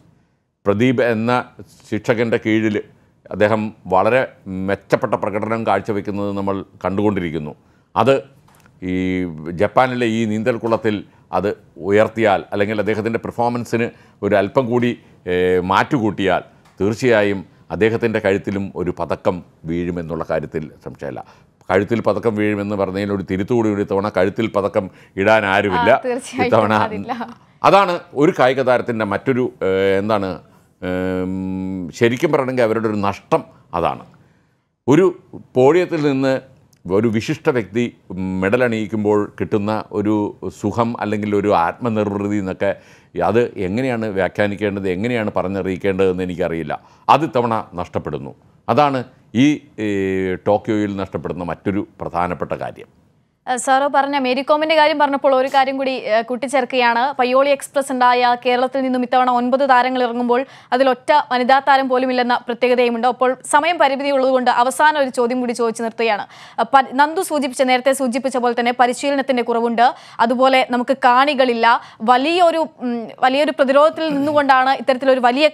പ്രദീപ് എന്ന ശിക്ഷകൻ്റെ കീഴിൽ അദ്ദേഹം വളരെ മെച്ചപ്പെട്ട പ്രകടനം കാഴ്ചവെക്കുന്നത് നമ്മൾ കണ്ടുകൊണ്ടിരിക്കുന്നു അത് ഈ ജപ്പാനിലെ ഈ നീന്തൽ കുളത്തിൽ അത് ഉയർത്തിയാൽ അല്ലെങ്കിൽ അദ്ദേഹത്തിൻ്റെ പെർഫോമൻസിന് ഒരു അല്പം കൂടി മാറ്റുകൂട്ടിയാൽ തീർച്ചയായും അദ്ദേഹത്തിൻ്റെ കഴുത്തിലും ഒരു പതക്കം വീഴുമെന്നുള്ള കാര്യത്തിൽ സംശയമില്ല കഴുത്തിൽ പതക്കം വീഴുമെന്ന് പറഞ്ഞതിൽ ഒരു തിരുത്തുകൂടി ഒരു തവണ കഴുത്തിൽ പതക്കം ഇടാൻ ആരുമില്ല ഇത്തവണ അതാണ് ഒരു കായിക താരത്തിൻ്റെ മറ്റൊരു എന്താണ് ശരിക്കും പറയണമെങ്കിൽ അവരുടെ ഒരു നഷ്ടം അതാണ് ഒരു പോളിയത്തിൽ നിന്ന് ഒരു വിശിഷ്ട വ്യക്തി മെഡൽ അണിയിക്കുമ്പോൾ കിട്ടുന്ന ഒരു സുഖം അല്ലെങ്കിൽ ഒരു ആത്മനിർവൃതി എന്നൊക്കെ അത് എങ്ങനെയാണ് വ്യാഖ്യാനിക്കേണ്ടത് എങ്ങനെയാണ് പറഞ്ഞറിയിക്കേണ്ടതെന്ന് എനിക്കറിയില്ല അത് തവണ നഷ്ടപ്പെടുന്നു അതാണ് ഈ ടോക്കിയോയിൽ നഷ്ടപ്പെടുന്ന മറ്റൊരു പ്രധാനപ്പെട്ട കാര്യം സാറ് പറഞ്ഞ മേരികോമിന്റെ കാര്യം പറഞ്ഞപ്പോൾ ഒരു കാര്യം കൂടി കൂട്ടിച്ചേർക്കുകയാണ് പയ്യോളി എക്സ്പ്രസ് ഉണ്ടായ കേരളത്തിൽ നിന്നും ഇത്തവണ ഒൻപത് താരങ്ങൾ ഇറങ്ങുമ്പോൾ അതിലൊറ്റ വനിതാ താരം പോലും ഇല്ലെന്ന പ്രത്യേകതയുമുണ്ട് അപ്പോൾ സമയം പരിമിതി ഉള്ളതുകൊണ്ട് അവസാന ഒരു ചോദ്യം കൂടി ചോദിച്ചു നിർത്തുകയാണ് നന്ദു സൂചിപ്പിച്ച നേരത്തെ സൂചിപ്പിച്ച പോലെ തന്നെ പരിശീലനത്തിന്റെ കുറവുണ്ട് അതുപോലെ നമുക്ക് കാണികളില്ല വലിയൊരു വലിയൊരു പ്രതിരോധത്തിൽ നിന്നുകൊണ്ടാണ് ഇത്തരത്തിലൊരു വലിയ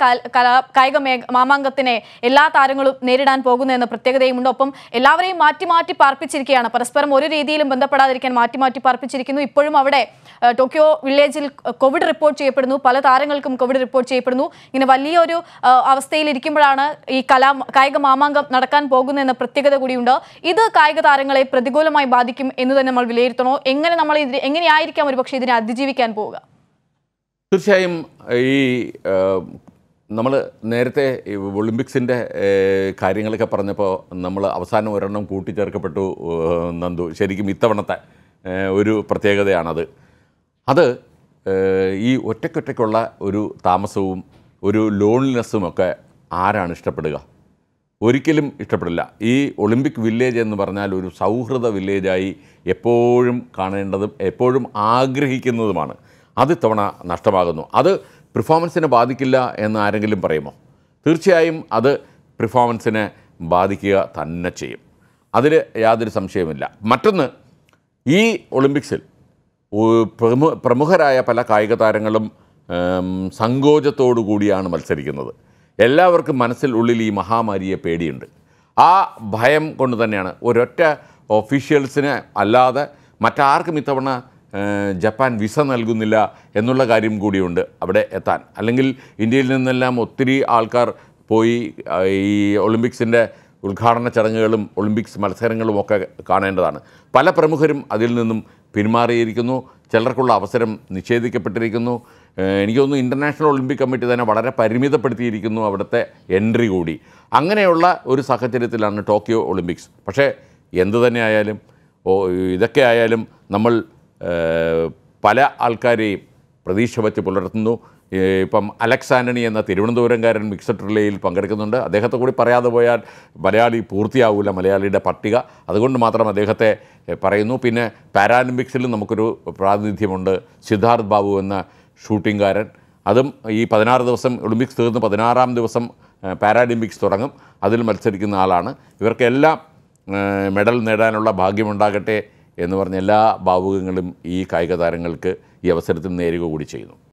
കായിക മാമാങ്കത്തിനെ എല്ലാ താരങ്ങളും നേരിടാൻ പോകുന്നതെന്ന പ്രത്യേകതയുമുണ്ട് ഒപ്പം എല്ലാവരെയും മാറ്റി മാറ്റി പാർപ്പിച്ചിരിക്കുകയാണ് പരസ്പരം ഒരു രീതിയിലും ബന്ധപ്പെടാതിരിക്കാൻ മാറ്റി മാറ്റി പാർപ്പിച്ചിരിക്കുന്നു ഇപ്പോഴും അവിടെ ടോക്കിയോ വില്ലേജിൽ കോവിഡ് റിപ്പോർട്ട് ചെയ്യപ്പെടുന്നു പല താരങ്ങൾക്കും കോവിഡ് റിപ്പോർട്ട് ചെയ്യപ്പെടുന്നു ഇങ്ങനെ വലിയൊരു അവസ്ഥയിലിരിക്കുമ്പോഴാണ് ഈ കലാ കായിക മാമാങ്കം നടക്കാൻ പോകുന്നതെന്ന പ്രത്യേകത കൂടിയുണ്ട് ഇത് കായിക താരങ്ങളെ പ്രതികൂലമായി ബാധിക്കും എന്ന് തന്നെ നമ്മൾ വിലയിരുത്തണോ എങ്ങനെ നമ്മൾ ഇതിന് എങ്ങനെയായിരിക്കാം പക്ഷേ ഇതിനെ അതിജീവിക്കാൻ പോവുക തീർച്ചയായും ഈ നമ്മൾ നേരത്തെ ഒളിമ്പിക്സിൻ്റെ കാര്യങ്ങളൊക്കെ പറഞ്ഞപ്പോൾ നമ്മൾ അവസാനം ഒരെണ്ണം കൂട്ടിച്ചേർക്കപ്പെട്ടു നന്ദു ശരിക്കും ഇത്തവണത്തെ ഒരു പ്രത്യേകതയാണത് അത് ഈ ഒറ്റയ്ക്കൊറ്റയ്ക്കുള്ള ഒരു താമസവും ഒരു ലോൺലിനെസ്സും ഒക്കെ ആരാണ് ഇഷ്ടപ്പെടുക ഒരിക്കലും ഇഷ്ടപ്പെടില്ല ഈ ഒളിമ്പിക് വില്ലേജ് എന്ന് പറഞ്ഞാൽ ഒരു സൗഹൃദ വില്ലേജായി എപ്പോഴും കാണേണ്ടതും എപ്പോഴും ആഗ്രഹിക്കുന്നതുമാണ് അത് ഇത്തവണ നഷ്ടമാകുന്നു അത് പെർഫോമൻസിനെ ബാധിക്കില്ല എന്ന് ആരെങ്കിലും പറയുമോ തീർച്ചയായും അത് പെർഫോമൻസിനെ ബാധിക്കുക തന്നെ ചെയ്യും അതിൽ യാതൊരു സംശയവുമില്ല മറ്റൊന്ന് ഈ ഒളിമ്പിക്സിൽ പ്രമുഖരായ പല കായിക താരങ്ങളും സങ്കോചത്തോടു കൂടിയാണ് മത്സരിക്കുന്നത് എല്ലാവർക്കും മനസ്സിൽ ഉള്ളിൽ ഈ മഹാമാരിയെ പേടിയുണ്ട് ആ ഭയം കൊണ്ട് തന്നെയാണ് ഒരൊറ്റ ഒഫീഷ്യൽസിനെ അല്ലാതെ മറ്റാർക്കും ഇത്തവണ ജപ്പാൻ വിസ നൽകുന്നില്ല എന്നുള്ള കാര്യം കൂടിയുണ്ട് അവിടെ എത്താൻ അല്ലെങ്കിൽ ഇന്ത്യയിൽ നിന്നെല്ലാം ഒത്തിരി ആൾക്കാർ പോയി ഈ ഒളിമ്പിക്സിൻ്റെ ഉദ്ഘാടന ചടങ്ങുകളും ഒളിമ്പിക്സ് മത്സരങ്ങളും ഒക്കെ കാണേണ്ടതാണ് പല പ്രമുഖരും അതിൽ നിന്നും പിന്മാറിയിരിക്കുന്നു ചിലർക്കുള്ള അവസരം നിഷേധിക്കപ്പെട്ടിരിക്കുന്നു എനിക്ക് തോന്നുന്നു ഇൻ്റർനാഷണൽ ഒളിമ്പിക് കമ്മിറ്റി തന്നെ വളരെ പരിമിതപ്പെടുത്തിയിരിക്കുന്നു അവിടുത്തെ എൻട്രി കൂടി അങ്ങനെയുള്ള ഒരു സാഹചര്യത്തിലാണ് ടോക്കിയോ ഒളിമ്പിക്സ് പക്ഷേ എന്തു തന്നെ ആയാലും ഇതൊക്കെ ആയാലും നമ്മൾ പല ആൾക്കാരെയും പ്രതീക്ഷ വച്ച് പുലർത്തുന്നു ഇപ്പം അലക്സ് ആൻ്റണി എന്ന തിരുവനന്തപുരംകാരൻ മിക്സഡ് റിലേയിൽ പങ്കെടുക്കുന്നുണ്ട് അദ്ദേഹത്തെ കൂടി പറയാതെ പോയാൽ മലയാളി പൂർത്തിയാവില്ല മലയാളിയുടെ പട്ടിക അതുകൊണ്ട് മാത്രം അദ്ദേഹത്തെ പറയുന്നു പിന്നെ പാരാലിമ്പിക്സിലും നമുക്കൊരു പ്രാതിനിധ്യമുണ്ട് സിദ്ധാർത്ഥ് ബാബു എന്ന ഷൂട്ടിംഗുകാരൻ അതും ഈ പതിനാറ് ദിവസം ഒളിമ്പിക്സ് തീർന്ന് പതിനാറാം ദിവസം പാരാലിമ്പിക്സ് തുടങ്ങും അതിൽ മത്സരിക്കുന്ന ആളാണ് ഇവർക്കെല്ലാം മെഡൽ നേടാനുള്ള ഭാഗ്യമുണ്ടാകട്ടെ എന്ന് പറഞ്ഞ എല്ലാ ഭാവുകങ്ങളും ഈ കായിക താരങ്ങൾക്ക് ഈ അവസരത്തിൽ നേരുക കൂടി ചെയ്യുന്നു